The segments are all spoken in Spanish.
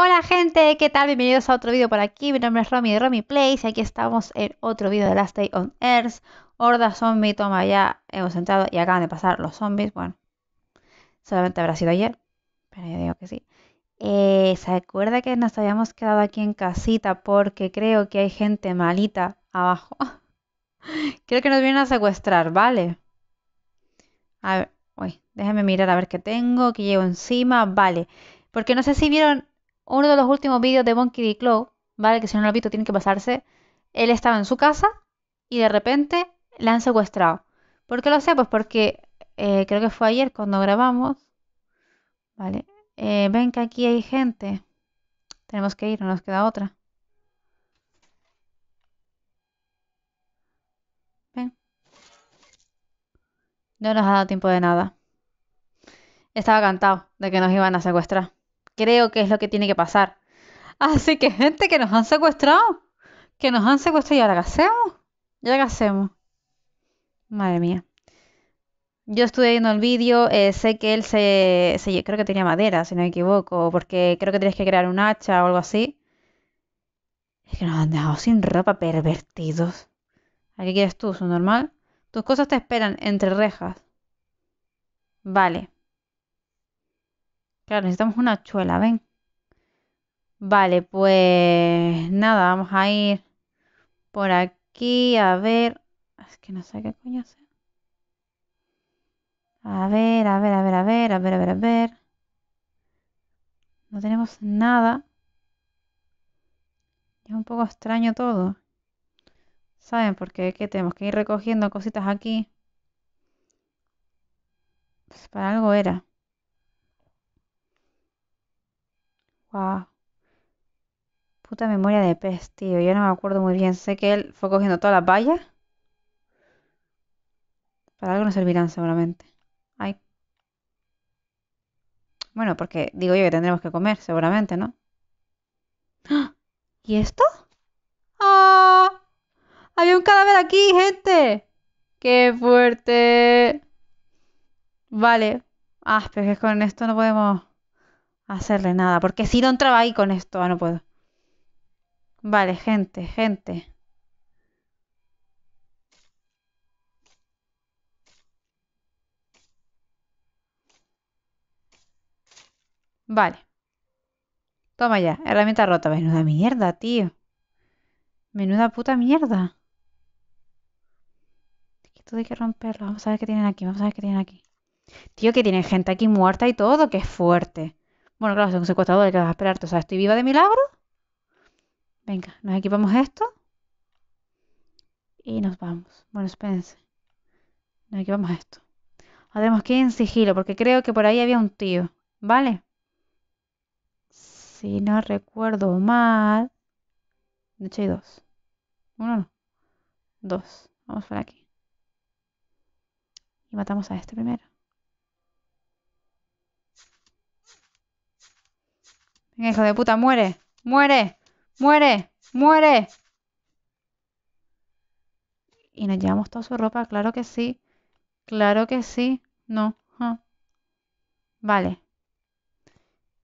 Hola gente, ¿qué tal? Bienvenidos a otro vídeo por aquí. Mi nombre es Romy de Romy Place. Aquí estamos en otro vídeo de Last Day on Earth. Horda zombie, toma ya. Hemos entrado y acaban de pasar los zombies. Bueno, solamente habrá sido ayer, pero yo digo que sí. Eh, ¿Se acuerda que nos habíamos quedado aquí en casita porque creo que hay gente malita abajo? creo que nos vienen a secuestrar, ¿vale? A ver, uy, déjenme mirar a ver qué tengo, qué llevo encima. Vale, porque no sé si vieron uno de los últimos vídeos de Monkey D. ¿vale? Que si no lo tiene visto tiene que pasarse. Él estaba en su casa y de repente la han secuestrado. ¿Por qué lo sé? Pues porque eh, creo que fue ayer cuando grabamos. Vale. Eh, ven que aquí hay gente. Tenemos que ir, no nos queda otra. Ven. No nos ha dado tiempo de nada. Estaba cantado de que nos iban a secuestrar creo que es lo que tiene que pasar. Así que gente que nos han secuestrado, que nos han secuestrado y ahora qué hacemos, ya qué hacemos. Madre mía. Yo estuve viendo el vídeo, eh, sé que él se, creo que tenía madera, si no me equivoco, porque creo que tienes que crear un hacha o algo así. Es que nos han dejado sin ropa, pervertidos. ¿A qué quieres tú, su normal? Tus cosas te esperan entre rejas. Vale. Claro, necesitamos una chuela, ven. Vale, pues nada, vamos a ir por aquí a ver. Es que no sé qué coño hacer. A ver, a ver, a ver, a ver, a ver, a ver, a ver. No tenemos nada. Es un poco extraño todo. ¿Saben? por ¿qué tenemos que ir recogiendo cositas aquí. Pues para algo era. Wow. Puta memoria de pez, tío. Yo no me acuerdo muy bien. Sé que él fue cogiendo todas las vallas. Para algo nos servirán seguramente. Ay. Bueno, porque digo yo que tendremos que comer, seguramente, ¿no? ¿Y esto? ¡Ah! Había un cadáver aquí, gente. ¡Qué fuerte! Vale. Ah, pero es que con esto no podemos hacerle nada, porque si no entraba ahí con esto, ah, no puedo. Vale, gente, gente. Vale. Toma ya, herramienta rota. Menuda mierda, tío. Menuda puta mierda. Esto hay que romperlo. Vamos a ver qué tienen aquí, vamos a ver qué tienen aquí. Tío, que tienen gente aquí muerta y todo, que es fuerte. Bueno, claro, soy un secuestrador, que vas a esperarte? O sea, ¿estoy viva de milagro? Venga, nos equipamos esto. Y nos vamos. Bueno, espérense. Nos equipamos esto. Ahora que en sigilo, porque creo que por ahí había un tío. ¿Vale? Si no recuerdo mal. De hecho, hay dos. Uno no. Dos. Vamos por aquí. Y matamos a este primero. Hijo de puta, muere, muere, muere, muere. Y nos llevamos toda su ropa, claro que sí. Claro que sí. No. Vale.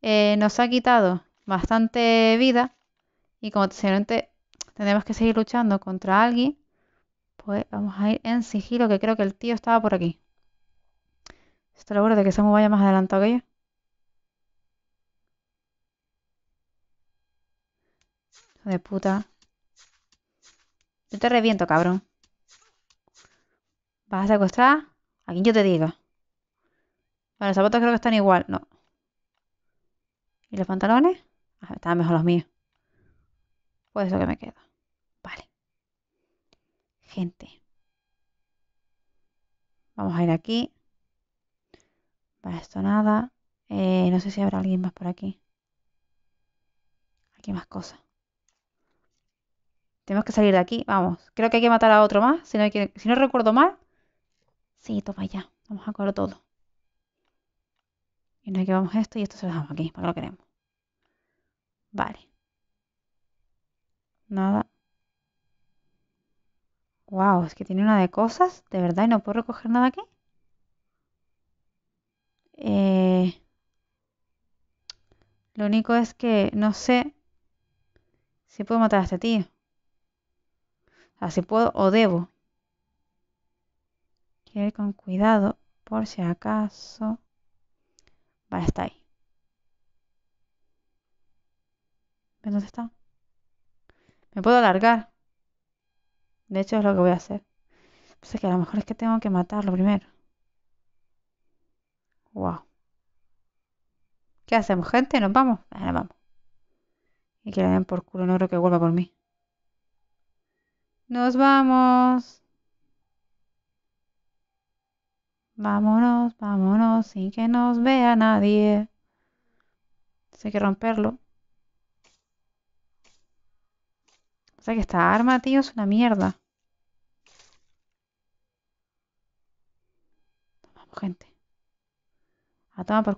Eh, nos ha quitado bastante vida. Y como tenemos que seguir luchando contra alguien, pues vamos a ir en sigilo, que creo que el tío estaba por aquí. Estoy seguro de que se me vaya más adelantado que yo. de puta. Yo te reviento, cabrón. ¿Vas a secuestrar? A quién yo te diga. Bueno, los zapatos creo que están igual. No. ¿Y los pantalones? Ah, están mejor los míos. Pues eso que me queda. Vale. Gente. Vamos a ir aquí. Para esto nada. Eh, no sé si habrá alguien más por aquí. Aquí más cosas. Tenemos que salir de aquí. Vamos. Creo que hay que matar a otro más. Si no, recuerdo mal. Sí, toma ya. Vamos a coger todo. Y nos llevamos esto y esto se lo dejamos aquí, para que lo queremos. Vale. Nada. Wow, es que tiene una de cosas, de verdad, y no puedo recoger nada aquí. Eh, lo único es que no sé si puedo matar a este tío. Así puedo o debo. Quiero ir con cuidado por si acaso. Vale, está ahí. ¿Ven dónde está? Me puedo alargar. De hecho es lo que voy a hacer. Pues es que a lo mejor es que tengo que matarlo primero. Wow. ¿Qué hacemos, gente? ¿Nos vamos? Ah, vamos. Y que le den por culo, no creo que vuelva por mí. Nos vamos. Vámonos, vámonos, sin que nos vea nadie. Hay que romperlo. O sea que esta arma, tío, es una mierda. Vamos, gente. A tomar por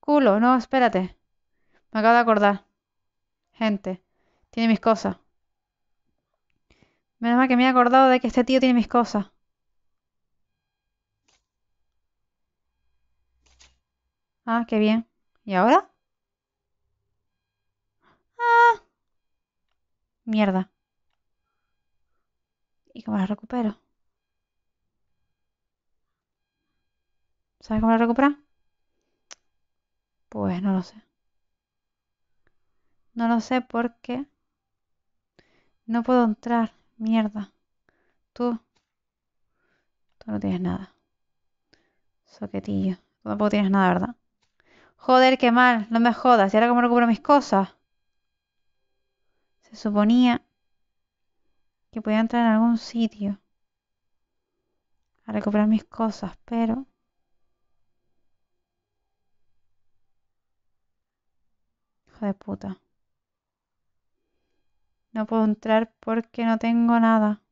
culo. No, espérate. Me acabo de acordar. Gente, tiene mis cosas. Menos mal que me he acordado de que este tío tiene mis cosas. Ah, qué bien. ¿Y ahora? Ah. Mierda. ¿Y cómo la recupero? ¿Sabes cómo la recuperar? Pues no lo sé. No lo sé porque no puedo entrar. Mierda. Tú. Tú no tienes nada. Soquetillo. Tú tampoco tienes nada, ¿verdad? Joder, qué mal. No me jodas. ¿Y ahora cómo recupero mis cosas? Se suponía que podía entrar en algún sitio a recuperar mis cosas, pero... Hijo puta. No puedo entrar porque no tengo nada.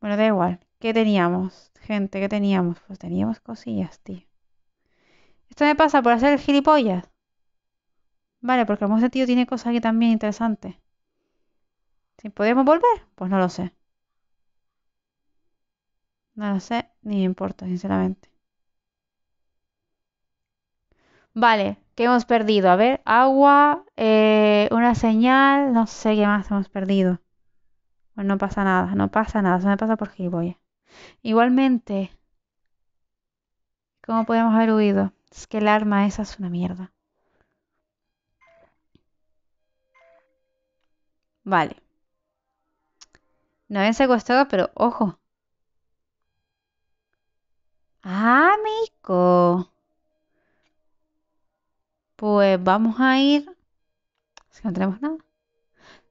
Bueno, da igual. ¿Qué teníamos? Gente, ¿qué teníamos? Pues teníamos cosillas, tío. Esto me pasa por hacer el gilipollas. Vale, porque como de tío tiene cosas aquí también interesantes. ¿Si podemos volver? Pues no lo sé. No lo sé, ni me importa, sinceramente. Vale, ¿Qué hemos perdido? A ver, agua, eh, una señal, no sé qué más hemos perdido. Bueno, pues no pasa nada, no pasa nada, se me pasa por voy. Igualmente, ¿cómo podemos haber huido? Es que el arma esa es una mierda. Vale. No habían secuestrado, pero ojo. ¡Ah, pues vamos a ir... Si no tenemos nada.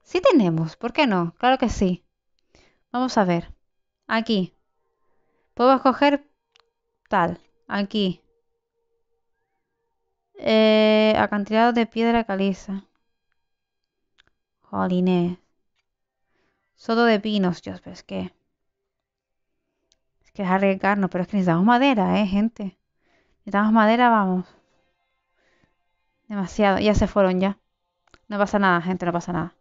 Sí tenemos, ¿por qué no? Claro que sí. Vamos a ver. Aquí. Puedo escoger tal. Aquí. Eh, acantilado de piedra caliza. Jolines. Sodo de pinos, Dios, pero es que... Es que es arriesgarnos, pero es que necesitamos madera, ¿eh, gente? Necesitamos madera, vamos. Demasiado. Ya se fueron ya. No pasa nada, gente, no pasa nada.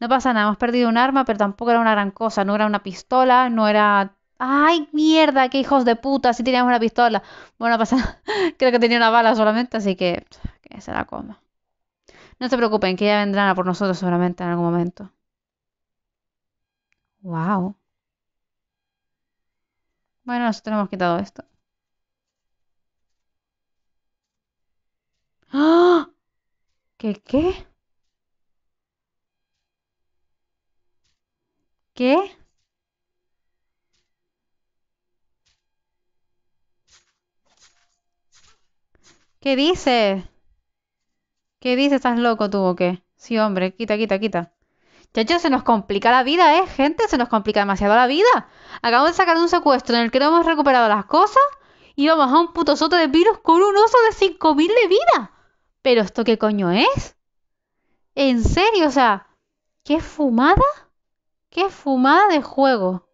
No pasa nada, hemos perdido un arma, pero tampoco era una gran cosa. No era una pistola, no era... ¡Ay, mierda! ¡Qué hijos de puta! Si teníamos una pistola. Bueno, pasa Creo que tenía una bala solamente, así que... Que se la coma. No se preocupen, que ya vendrán a por nosotros solamente en algún momento. ¡Wow! Bueno, nosotros hemos quitado esto. ¡Ah! qué? ¿Qué? ¿Qué dice? ¿Qué dice? ¿Estás loco tú o qué? Sí, hombre, quita, quita, quita. Chacho, se nos complica la vida, ¿eh? Gente, se nos complica demasiado la vida. Acabamos de sacar un secuestro en el que no hemos recuperado las cosas y vamos a un puto soto de virus con un oso de 5000 de vida. ¿Pero esto qué coño es? ¿En serio? O sea, ¿qué fumada? ¿Qué fumada de juego?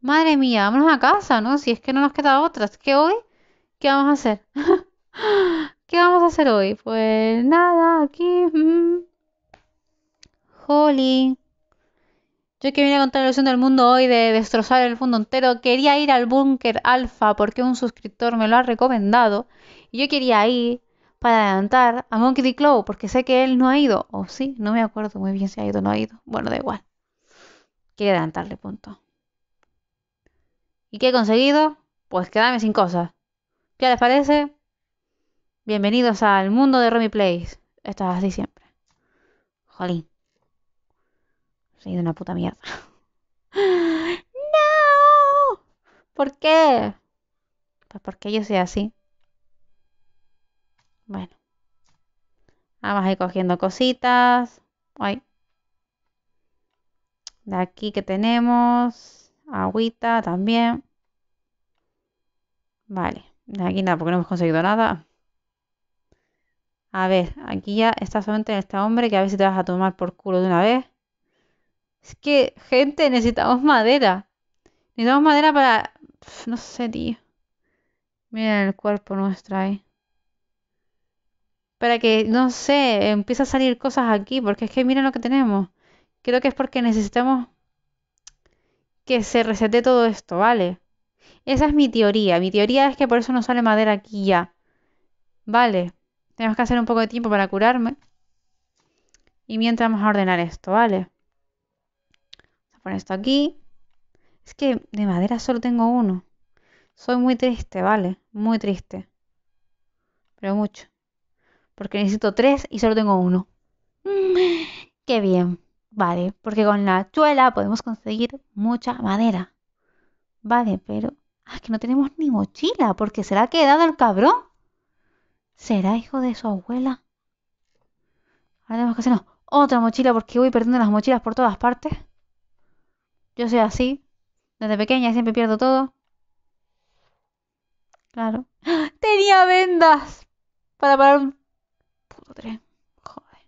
Madre mía, vámonos a casa, ¿no? Si es que no nos queda otra. ¿Qué hoy, ¿qué vamos a hacer? ¿Qué vamos a hacer hoy? Pues nada, aquí. Holy. Yo que vine a contar la ilusión del mundo hoy de destrozar el mundo entero, quería ir al búnker alfa porque un suscriptor me lo ha recomendado. Y yo quería ir para adelantar a Monkey D. Clow, porque sé que él no ha ido, o sí, no me acuerdo muy bien si ha ido o no ha ido, bueno, da igual. quiero adelantarle, punto. ¿Y qué he conseguido? Pues quedarme sin cosas. ¿Qué les parece? Bienvenidos al mundo de Romy Plays. Esto así siempre. Jolín. Soy de una puta mierda. ¡No! ¿Por qué? Pues porque yo soy así. Bueno. Vamos a ir cogiendo cositas. Ay. De aquí que tenemos. Agüita también. Vale. De aquí nada, porque no hemos conseguido nada. A ver, aquí ya está solamente este hombre que a ver si te vas a tomar por culo de una vez. Es que, gente, necesitamos madera. Necesitamos madera para... no sé, tío. Mira el cuerpo nuestro ahí para que, no sé, empiece a salir cosas aquí, porque es que miren lo que tenemos. Creo que es porque necesitamos que se resete todo esto, ¿vale? Esa es mi teoría. Mi teoría es que por eso no sale madera aquí ya. Vale. Tenemos que hacer un poco de tiempo para curarme. Y mientras vamos a ordenar esto, ¿vale? Vamos a poner esto aquí. Es que de madera solo tengo uno. Soy muy triste, ¿vale? Muy triste. Pero mucho porque necesito tres y solo tengo uno. Mm, qué bien, vale, porque con la chuela podemos conseguir mucha madera. Vale, pero... Es ah, que no tenemos ni mochila, porque se la ha quedado el cabrón. ¿Será hijo de su abuela? Ahora tenemos que hacernos otra mochila porque voy perdiendo las mochilas por todas partes. Yo soy así. Desde pequeña siempre pierdo todo. Claro. ¡Ah! ¡Tenía vendas! Para parar un pudre. Joder.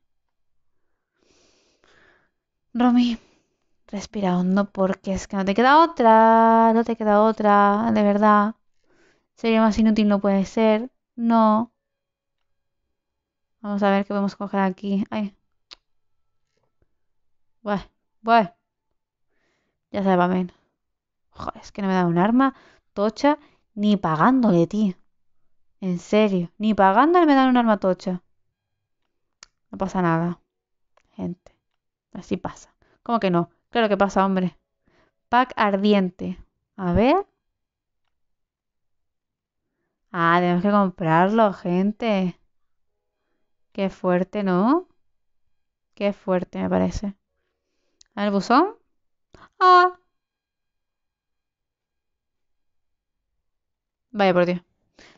Romy, respira hondo porque es que no te queda otra, no te queda otra, de verdad. Sería más inútil, no puede ser. No. Vamos a ver qué podemos coger aquí. Ay. bueno, Ya se va, men. Joder, es que no me da un arma tocha ni pagándole, tío. En serio, ni pagándole me dan un arma tocha. No pasa nada, gente. Así pasa. ¿Cómo que no? Claro que pasa, hombre. Pack ardiente. A ver. Ah, tenemos que comprarlo, gente. Qué fuerte, ¿no? Qué fuerte, me parece. A ver, buzón. Ah. Vaya por Dios.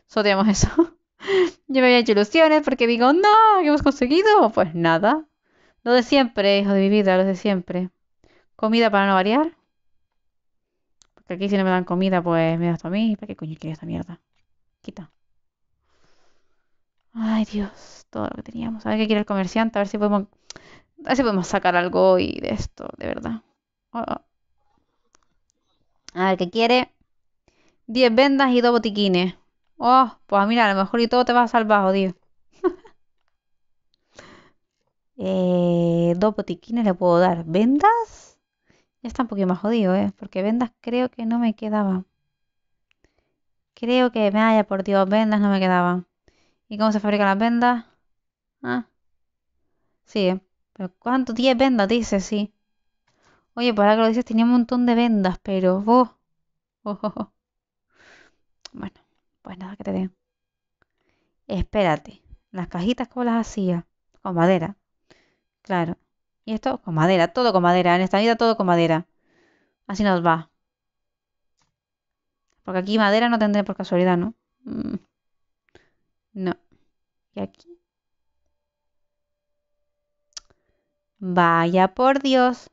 Soteamos eso. Yo me había hecho ilusiones porque digo, no, ¿qué hemos conseguido? Pues nada. Lo de siempre, hijo de mi vida, lo de siempre. Comida para no variar. Porque aquí si no me dan comida, pues me das a mí. ¿Para qué coño quiero esta mierda? Quita. Ay, Dios, todo lo que teníamos. A ver qué quiere el comerciante, a ver si podemos. A si podemos sacar algo y de esto, de verdad. Oh, oh. A ver qué quiere. Diez vendas y dos botiquines. Oh, pues mira, a lo mejor y todo te va a salvar, eh, dos botiquines le puedo dar. ¿Vendas? Ya está un poquito más jodido, ¿eh? Porque vendas creo que no me quedaban. Creo que, me haya por Dios, vendas no me quedaban. ¿Y cómo se fabrican las vendas? Ah. Sí, ¿eh? ¿Pero cuánto? 10 vendas, dice, sí. Oye, para pues que lo dices, tenía un montón de vendas, pero... vos. Oh oh, oh. oh, bueno. Pues nada, que te dé. Espérate, las cajitas como las hacía, con madera. Claro. Y esto con madera, todo con madera. En esta vida todo con madera. Así nos va. Porque aquí madera no tendré por casualidad, ¿no? Mm. No. Y aquí. Vaya por Dios.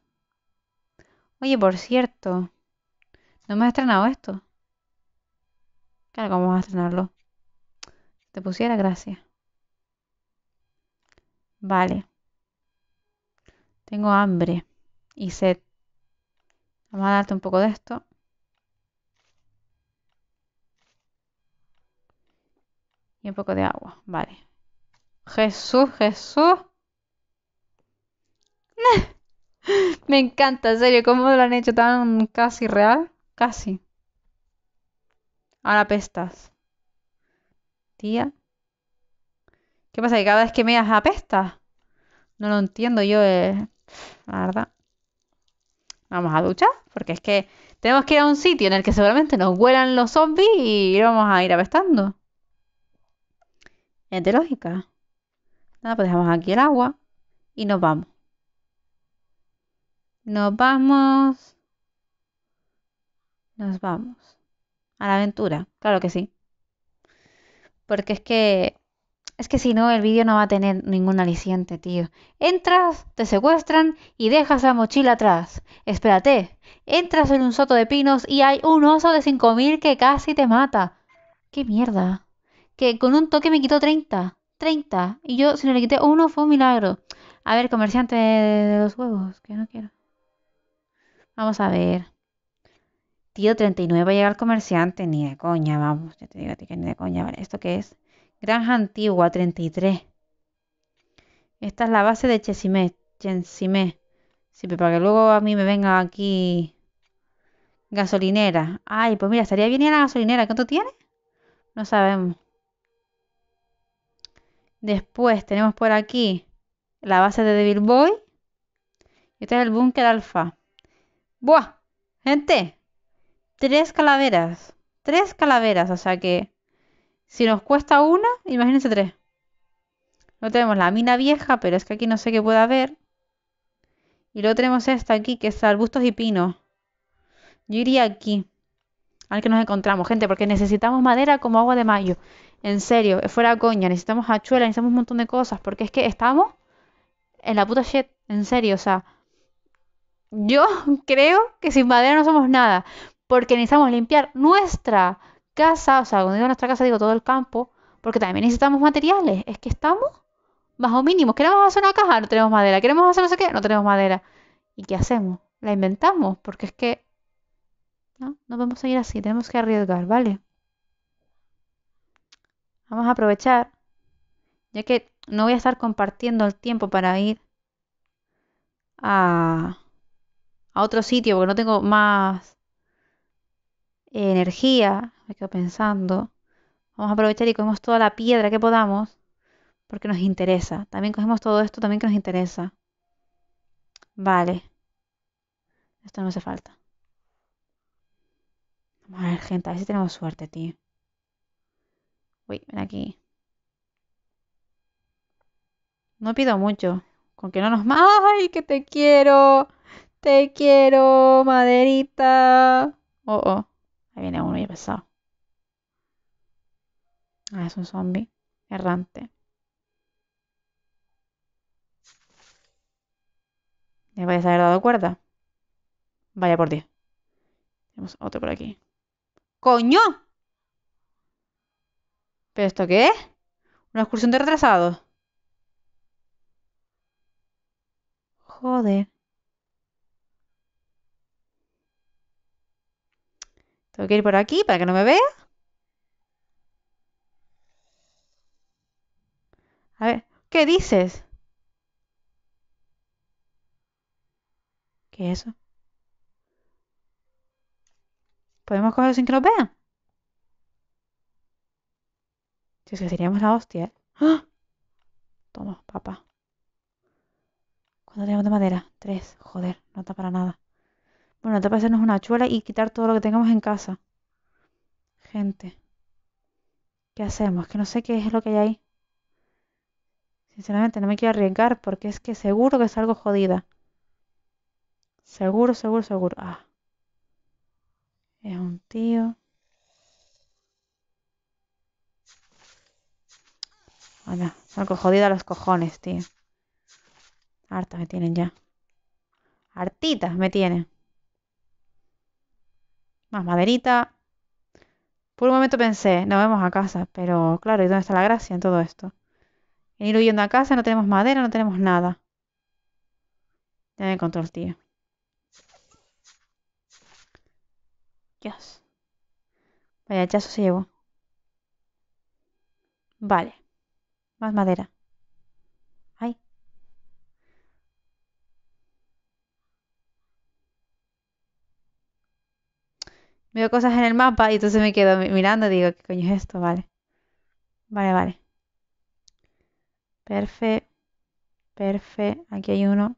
Oye, por cierto. No me ha estrenado esto. Claro, ¿cómo vas a estrenarlo? Te pusiera gracias. Vale. Tengo hambre y sed. Vamos a darte un poco de esto. Y un poco de agua. Vale. Jesús, Jesús. Me encanta, en serio, cómo lo han hecho tan casi real. Casi. Ahora apestas. Tía. ¿Qué pasa? ¿Que cada vez que me das apestas? No lo entiendo yo, eh. la verdad. Vamos a duchar, porque es que tenemos que ir a un sitio en el que seguramente nos huelan los zombies y vamos a ir apestando. Es de lógica. Nada, pues dejamos aquí el agua y nos vamos. Nos vamos. Nos vamos a la aventura, claro que sí. Porque es que es que si no, el vídeo no va a tener ningún aliciente, tío. Entras, te secuestran y dejas la mochila atrás. Espérate, entras en un soto de pinos y hay un oso de 5000 que casi te mata. ¡Qué mierda! Que con un toque me quitó 30. 30. Y yo, si no le quité uno, fue un milagro. A ver, comerciante de los huevos, que no quiero. Vamos a ver. Tío, 39 va a llegar comerciante, ni de coña, vamos, ya te digo que ni de coña, vale, ¿esto qué es? Granja Antigua, 33. Esta es la base de chesime chesime Sí, pero para que luego a mí me venga aquí gasolinera. Ay, pues mira, estaría bien ir a la gasolinera, ¿cuánto tiene? No sabemos. Después tenemos por aquí la base de Devil Boy. Este es el búnker alfa. ¡Buah! Gente, tres calaveras. Tres calaveras, o sea que si nos cuesta una, imagínense tres. No tenemos la mina vieja, pero es que aquí no sé qué puede haber. Y luego tenemos esta aquí, que es arbustos y pinos. Yo iría aquí. al que nos encontramos, gente, porque necesitamos madera como agua de mayo. En serio, fuera coña, necesitamos hachuela, necesitamos un montón de cosas, porque es que estamos en la puta shit, en serio, o sea. Yo creo que sin madera no somos nada porque necesitamos limpiar nuestra casa, o sea, cuando digo nuestra casa digo todo el campo, porque también necesitamos materiales, es que estamos bajo mínimo, queremos hacer una caja, no tenemos madera, queremos hacer no sé qué, no tenemos madera. ¿Y qué hacemos? La inventamos, porque es que no, no podemos seguir así, tenemos que arriesgar, ¿vale? Vamos a aprovechar, ya que no voy a estar compartiendo el tiempo para ir a, a otro sitio, porque no tengo más eh, energía, me quedo pensando. Vamos a aprovechar y cogemos toda la piedra que podamos porque nos interesa. También cogemos todo esto también que nos interesa. Vale. Esto no hace falta. Vamos a ver, gente, a ver si tenemos suerte, tío. Uy, ven aquí. No pido mucho. Con que no nos... ¡Ay, que te quiero! Te quiero, maderita. Oh, oh. Ahí viene uno ya pesado. Ah, es un zombie errante. Me vais a haber dado cuerda. Vaya por ti. Tenemos otro por aquí. ¡Coño! ¿Pero esto qué es? Una excursión de retrasados. Joder. Tengo que ir por aquí para que no me vea. A ver, ¿qué dices? ¿Qué es eso? ¿Podemos coger sin que nos vean? Si es que seríamos la hostia, ¿eh? ¡Ah! Toma, papá. ¿Cuánto tenemos de madera? Tres. Joder, no está para nada. Bueno, te hacernos una chuela y quitar todo lo que tengamos en casa. Gente. ¿Qué hacemos? Que no sé qué es lo que hay ahí. Sinceramente, no me quiero arriesgar porque es que seguro que es algo jodida. Seguro, seguro, seguro. Ah. Es un tío. Hola, salgo jodida a los cojones, tío. Hartas me tienen ya. Hartitas me tienen más maderita. Por un momento pensé, nos vemos a casa, pero claro, ¿y dónde está la gracia en todo esto? En ir huyendo a casa, no tenemos madera, no tenemos nada. Ya me encontró el tío. Dios. Vaya eso se llevó. Vale. Más madera. veo cosas en el mapa y entonces me quedo mirando y digo, ¿qué coño es esto? Vale. Vale, vale. Perfecto. Perfecto. Aquí hay uno.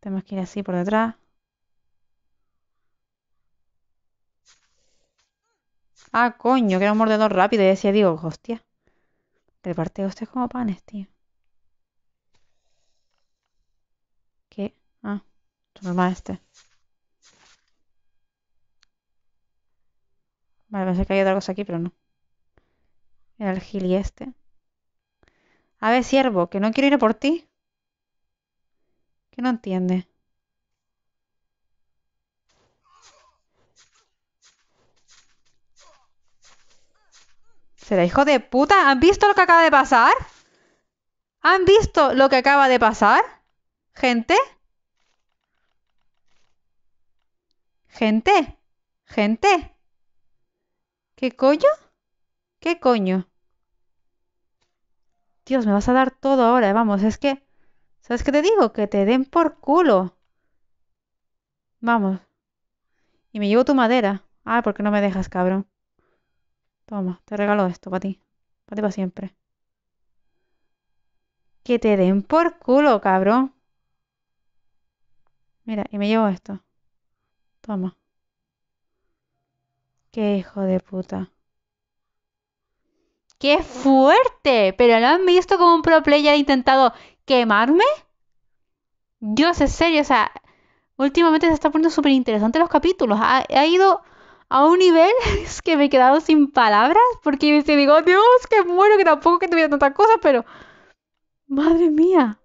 Tenemos que ir así por detrás. Ah, coño, que era un mordedor rápido. Y decía, digo, hostia. Reparte hostias este como panes, tío. ¿Qué? Ah, normal este. Vale, pensé que había otra cosa aquí, pero no. Era el gili este. A ver, siervo, que no quiero ir a por ti. Que no entiende. ¿Será hijo de puta? ¿Han visto lo que acaba de pasar? ¿Han visto lo que acaba de pasar? ¿Gente? ¿Gente? ¿Gente? ¿Qué coño? ¿Qué coño? Dios, me vas a dar todo ahora, eh, vamos, es que... ¿Sabes qué te digo? Que te den por culo. Vamos. Y me llevo tu madera. Ah, ¿por qué no me dejas, cabrón? Toma, te regalo esto para ti. Para ti para siempre. Que te den por culo, cabrón. Mira, y me llevo esto. Toma. Qué hijo de puta. ¡Qué fuerte! ¿Pero no han visto como un pro player ha intentado quemarme? Dios, es serio, o sea, últimamente se está poniendo súper interesante los capítulos. Ha, ido a un nivel que me he quedado sin palabras porque me digo, Dios, qué bueno que tampoco que tuviera tantas cosas, pero... Madre mía.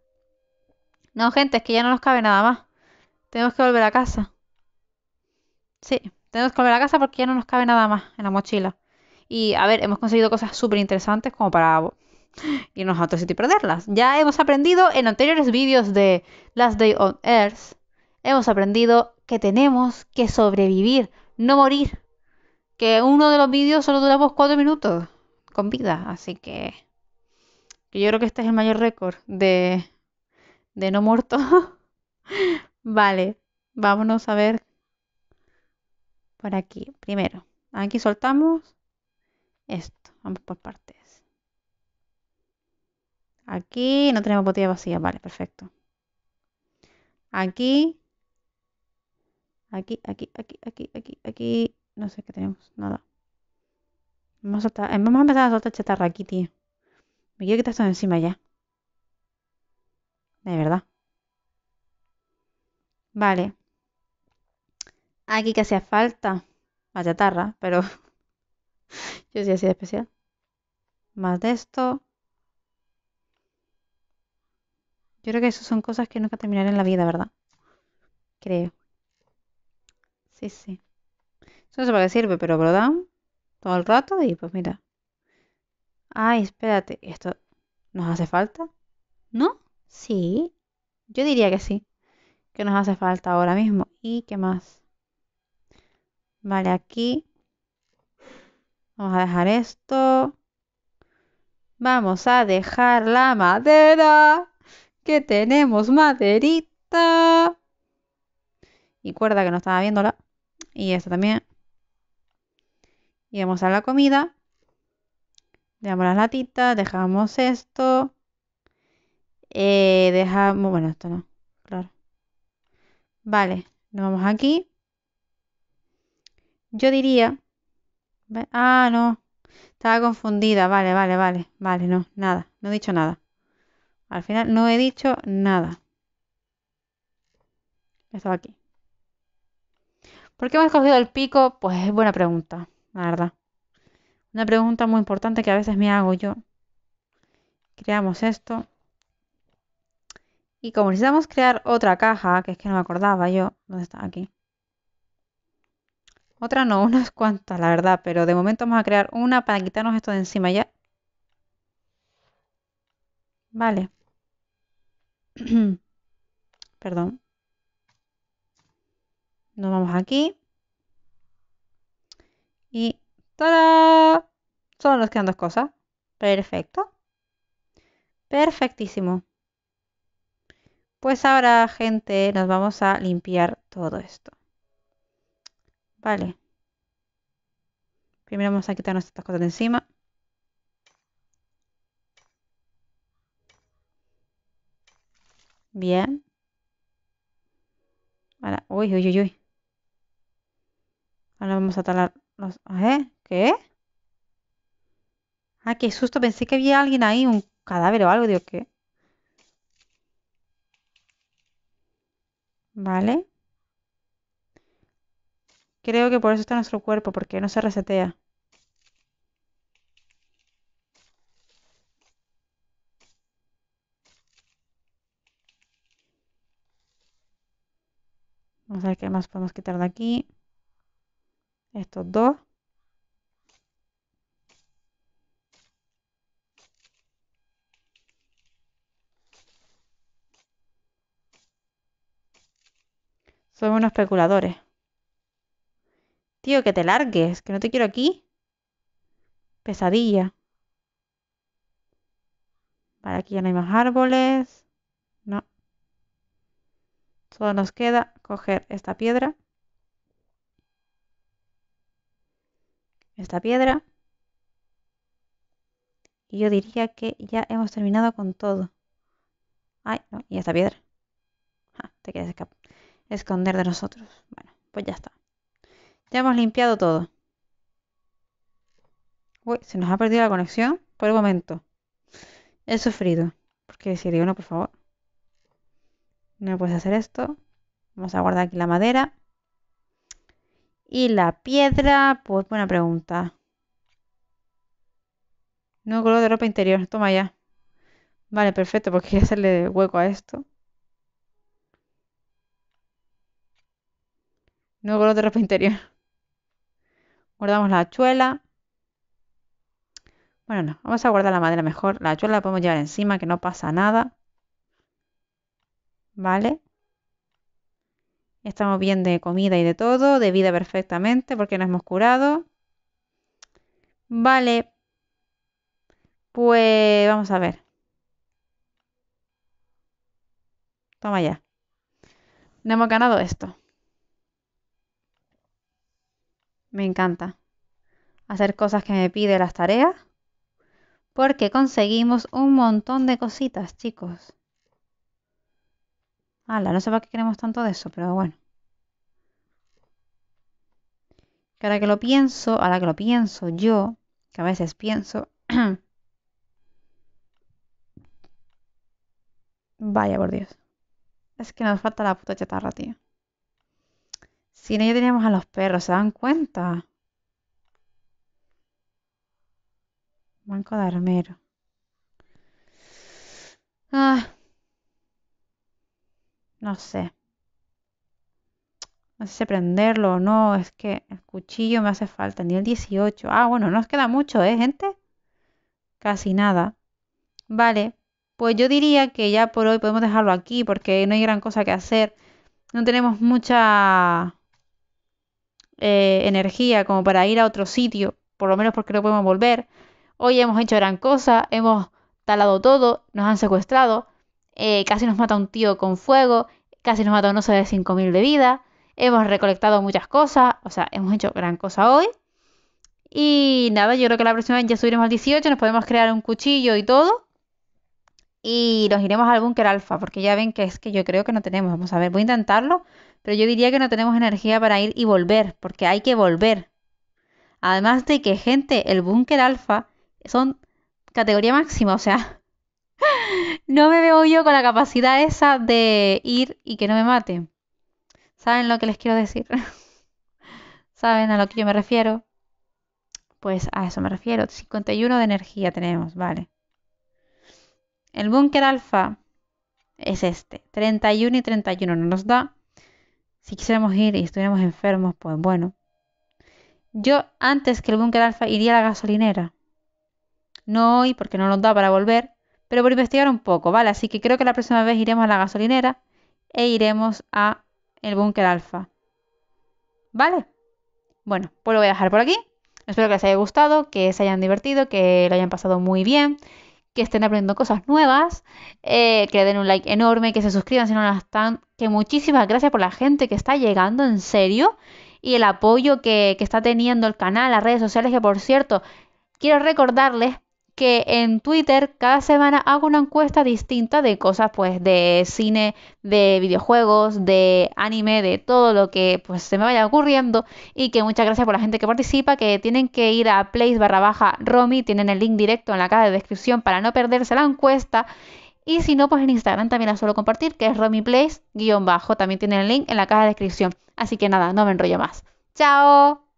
No, gente, es que ya no nos cabe nada más. Tenemos que volver a casa. Sí tenemos que volver a casa porque ya no nos cabe nada más en la mochila. Y a ver, hemos conseguido cosas súper interesantes como para irnos a otro sitio y perderlas. Ya hemos aprendido en anteriores vídeos de Last Day on Earth, hemos aprendido que tenemos que sobrevivir, no morir. Que uno de los vídeos solo duramos cuatro minutos con vida, así que, que yo creo que este es el mayor récord de, de no muerto. vale, vámonos a ver por aquí, primero. Aquí soltamos esto. Vamos por partes. Aquí no tenemos botella vacía. Vale, perfecto. Aquí. Aquí, aquí, aquí, aquí, aquí, aquí. No sé qué tenemos. Nada. Vamos a, eh, empezar a soltar chatarra aquí, tío. Me quiero quitar esto encima ya. De verdad. Vale. Aquí que hacía falta. Vaya pero yo sí de especial. Más de esto. Yo creo que eso son cosas que nunca terminaré en la vida, ¿verdad? Creo. Sí, sí. Eso no sé para qué sirve, pero ¿verdad? Todo el rato y pues mira. Ay, espérate, ¿esto nos hace falta? ¿No? Sí. Yo diría que sí. Que nos hace falta ahora mismo. ¿Y qué más? Vale, aquí. Vamos a dejar esto. Vamos a dejar la madera. Que tenemos maderita. Y cuerda que no estaba viéndola. Y esta también. Y vamos a la comida. dejamos las latitas. Dejamos esto. Eh, dejamos. Bueno, esto no. Claro. Vale. Nos vamos aquí. Yo diría... Ah, no. Estaba confundida. Vale, vale, vale. Vale, no, nada. No he dicho nada. Al final no he dicho nada. Estaba aquí. ¿Por qué hemos cogido el pico? Pues es buena pregunta, la verdad. Una pregunta muy importante que a veces me hago yo. Creamos esto. Y como necesitamos crear otra caja, que es que no me acordaba yo, ¿dónde está? Aquí. Otra no, unas cuantas, la verdad, pero de momento vamos a crear una para quitarnos esto de encima ya. Vale. Perdón. Nos vamos aquí. Y ¡tada! Solo nos quedan dos cosas. Perfecto. Perfectísimo. Pues ahora, gente, nos vamos a limpiar todo esto. Vale. Primero vamos a quitarnos estas cosas de encima. Bien. Ahora, uy, uy, uy, uy. Ahora vamos a talar los... ¿Qué? Ah, qué susto. Pensé que había alguien ahí, un cadáver o algo. Digo, ¿qué? Vale. Creo que por eso está nuestro cuerpo, porque no se resetea. Vamos a ver qué más podemos quitar de aquí. Estos dos. Son unos especuladores. Tío, que te largues, que no te quiero aquí. Pesadilla. Vale, aquí ya no hay más árboles. No. Solo nos queda coger esta piedra. Esta piedra. Y yo diría que ya hemos terminado con todo. Ay, no, y esta piedra. te quieres esconder de nosotros. Bueno, pues ya está. Ya hemos limpiado todo. Uy, se nos ha perdido la conexión por el momento. He sufrido. ¿Por qué digo, no, por favor. No puedes hacer esto. Vamos a guardar aquí la madera. Y la piedra, pues buena pregunta. No color de ropa interior, toma ya. Vale, perfecto, porque quiero hacerle hueco a esto. No color de ropa interior. Guardamos la achuela. Bueno, vamos a guardar la madera mejor. La achuela la podemos llevar encima, que no pasa nada. ¿Vale? estamos bien de comida y de todo, de vida perfectamente, porque nos hemos curado. Vale. Pues vamos a ver. Toma ya. No hemos ganado esto. Me encanta hacer cosas que me pide las tareas, porque conseguimos un montón de cositas, chicos. Hala, no sé por qué queremos tanto de eso, pero bueno. Que ahora que lo pienso, ahora que lo pienso yo, que a veces pienso. Vaya por Dios. Es que nos falta la puta chatarra, tío. Si no, ya teníamos a los perros, ¿se dan cuenta? Banco de armero. Ah. No sé. No sé si prenderlo o no. Es que el cuchillo me hace falta. Ni el 18. Ah, bueno, nos queda mucho, ¿eh, gente? Casi nada. Vale. Pues yo diría que ya por hoy podemos dejarlo aquí porque no hay gran cosa que hacer. No tenemos mucha eh, energía como para ir a otro sitio, por lo menos porque no podemos volver. Hoy hemos hecho gran cosa, hemos talado todo, nos han secuestrado, eh, casi nos mata un tío con fuego, casi nos mata un oso de 5.000 de vida, hemos recolectado muchas cosas, o sea, hemos hecho gran cosa hoy. Y nada, yo creo que la próxima vez ya subiremos al 18, nos podemos crear un cuchillo y todo. Y nos iremos al búnker alfa, porque ya ven que es que yo creo que no tenemos. Vamos a ver, voy a intentarlo, pero yo diría que no tenemos energía para ir y volver, porque hay que volver. Además de que, gente, el búnker alfa son categoría máxima, o sea, no me veo yo con la capacidad esa de ir y que no me maten. ¿Saben lo que les quiero decir? ¿Saben a lo que yo me refiero? Pues a eso me refiero. 51 de energía tenemos, vale. El búnker alfa es este. 31 y 31 no nos da si quisiéramos ir y estuviéramos enfermos, pues bueno. Yo antes que el búnker alfa iría a la gasolinera. No hoy porque no nos da para volver, pero por investigar un poco, ¿vale? Así que creo que la próxima vez iremos a la gasolinera e iremos a el búnker alfa. ¿Vale? Bueno, pues lo voy a dejar por aquí. Espero que les haya gustado, que se hayan divertido, que lo hayan pasado muy bien, que estén aprendiendo cosas nuevas, eh, que den un like enorme, que se suscriban si no lo están, que muchísimas gracias por la gente que está llegando en serio y el apoyo que, que está teniendo el canal, las redes sociales, que por cierto, quiero recordarles que en Twitter cada semana hago una encuesta distinta de cosas pues de cine, de videojuegos, de anime, de todo lo que pues se me vaya ocurriendo y que muchas gracias por la gente que participa, que tienen que ir a place barra baja Romy, tienen el link directo en la caja de descripción para no perderse la encuesta y si no, pues en Instagram también la suelo compartir, que es guión bajo también tienen el link en la caja de descripción. Así que nada, no me enrollo más. ¡Chao!